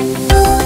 you.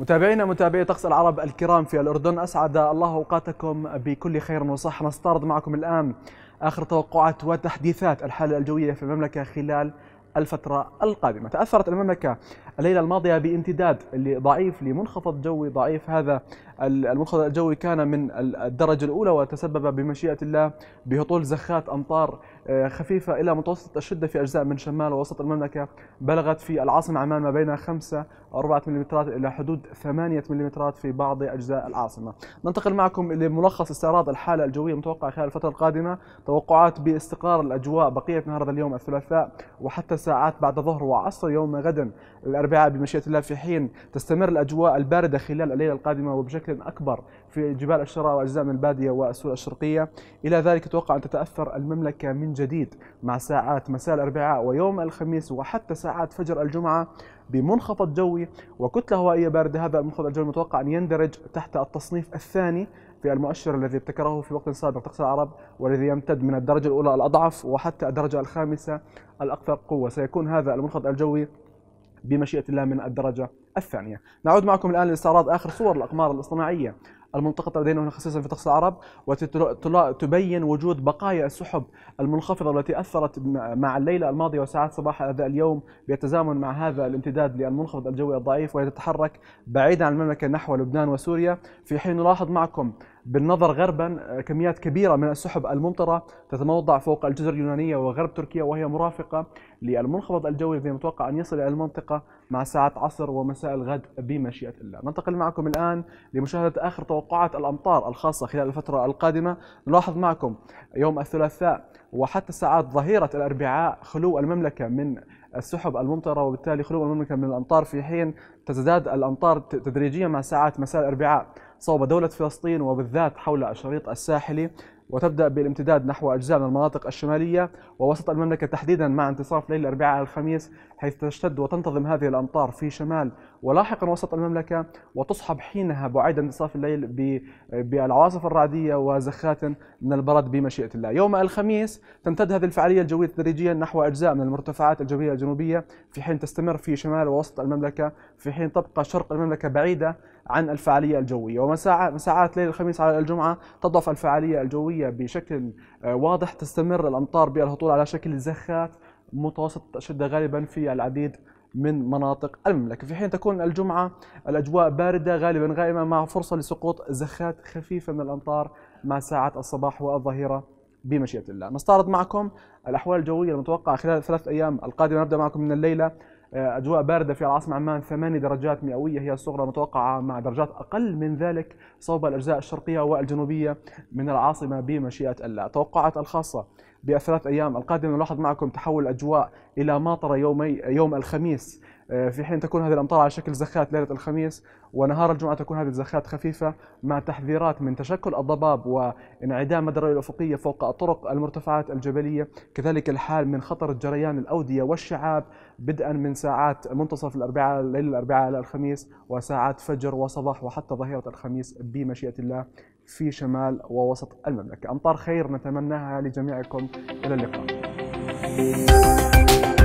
متابعينا متابعي طقس العرب الكرام في الأردن أسعد الله أوقاتكم بكل خير وصحة نستعرض معكم الآن آخر توقعات وتحديثات الحالة الجوية في المملكة خلال الفترة القادمة تأثرت المملكة الليلة الماضية بامتداد ضعيف لمنخفض جوي ضعيف هذا المنخفض الجوي كان من الدرجة الأولى وتسبب بمشيئة الله بهطول زخات أمطار آه، خفيفة إلى متوسط الشدة في أجزاء من شمال ووسط المملكة بلغت في العاصمة عمان ما بين 5 4 ملم إلى حدود 8 ملم في بعض أجزاء العاصمة ننتقل معكم لملخص استعراض الحالة الجوية المتوقعة خلال الفترة القادمة توقعات باستقرار الأجواء بقية نهار اليوم الثلاثاء وحتى ساعات بعد ظهر وعصر يوم غد الأربعاء بمشيئة الله في حين تستمر الأجواء الباردة خلال الليلة القادمة وبشكل أكبر في جبال الشراء وأجزاء من البادية والسور الشرقية إلى ذلك اتوقع أن تتأثر المملكة من جديد مع ساعات مساء الأربعاء ويوم الخميس وحتى ساعات فجر الجمعة بمنخفض جوي وكتلة هوائية باردة هذا المنخفض الجوي متوقع أن يندرج تحت التصنيف الثاني في المؤشر الذي ابتكره في وقت سابق تقصي العرب والذي يمتد من الدرجة الأولى الأضعف وحتى الدرجة الخامسة الأكثر قوة سيكون هذا المنخفض الجوي بمشيئة الله من الدرجة الثانية نعود معكم الآن لاستعراض آخر صور الأقمار الاصطناعية الممتقطة لدينا هنا خصيصا في طقس العرب وتبين وجود بقايا السحب المنخفضة التي أثرت مع الليلة الماضية وساعات صباح هذا اليوم بالتزامن مع هذا الامتداد للمنخفض الجوي الضعيف وهي تتحرك بعيدا عن المملكة نحو لبنان وسوريا في حين نلاحظ معكم بالنظر غربا كميات كبيرة من السحب الممطرة تتموضع فوق الجزر اليونانية وغرب تركيا وهي مرافقة للمنخفض الجوي الذي متوقع أن يصل إلى المنطقة مع ساعات عصر ومساء الغد بمشيئة الله ننتقل معكم الآن لمشاهدة آخر توقعات الأمطار الخاصة خلال الفترة القادمة نلاحظ معكم يوم الثلاثاء وحتى ساعات ظهيرة الأربعاء خلو المملكة من السحب الممطرة وبالتالي خلو المملكة من الأمطار في حين تزداد الأمطار تدريجيا مع ساعات مساء الأربعاء صوب دولة فلسطين وبالذات حول الشريط الساحلي وتبدأ بالامتداد نحو أجزاء من المناطق الشمالية ووسط المملكة تحديدا مع انتصاف ليل الأربعاء على الخميس حيث تشتد وتنتظم هذه الأمطار في شمال ولاحقا وسط المملكة وتصحب حينها بعيد انتصاف الليل بالعواصف الرعدية وزخات من البرد بمشيئة الله يوم الخميس تمتد هذه الفعالية الجوية تدريجيا نحو أجزاء من المرتفعات الجوية الجنوبية في حين تستمر في شمال ووسط المملكة في حين تبقى شرق المملكة بعيدة عن الفعالية الجوية ومساعات ليل الخميس على الجمعة تضعف الفعالية الجوية الجوية بشكل آه، واضح تستمر الأمطار بالهطول على شكل زخات متوسط شدة غالبا في العديد من مناطق المملكة في حين تكون الجمعة الأجواء باردة غالبا غائمة مع فرصة لسقوط زخات خفيفة من الأمطار مع ساعات الصباح والظهيرة بمشيئة الله نستعرض معكم الأحوال الجوية المتوقعة خلال الثلاث أيام القادمة نبدأ معكم من الليلة آه، أجواء باردة في العاصمة عمان 8 درجات مئوية هي الصغرى المتوقعة مع درجات أقل من ذلك صوب الأجزاء الشرقية والجنوبية من العاصمة بمشيئة الله توقعات الخاصة بثلاث أيام القادمة نلاحظ معكم تحول الأجواء إلى ماطرة يومي يوم الخميس آه، في حين تكون هذه الأمطار على شكل زخات ليلة الخميس ونهار الجمعة تكون هذه الزخات خفيفة مع تحذيرات من تشكل الضباب وانعدام مدى الرؤية الأفقية فوق الطرق المرتفعات الجبلية كذلك الحال من خطر جريان الأودية والشعاب بدءا من ساعات منتصف الأربعاء ليلة الأربعاء إلى الخميس وساعات فجر وصباح وحتى ظهيرة الخميس بمشيئة الله في شمال ووسط المملكة أمطار خير نتمناها لجميعكم إلى اللقاء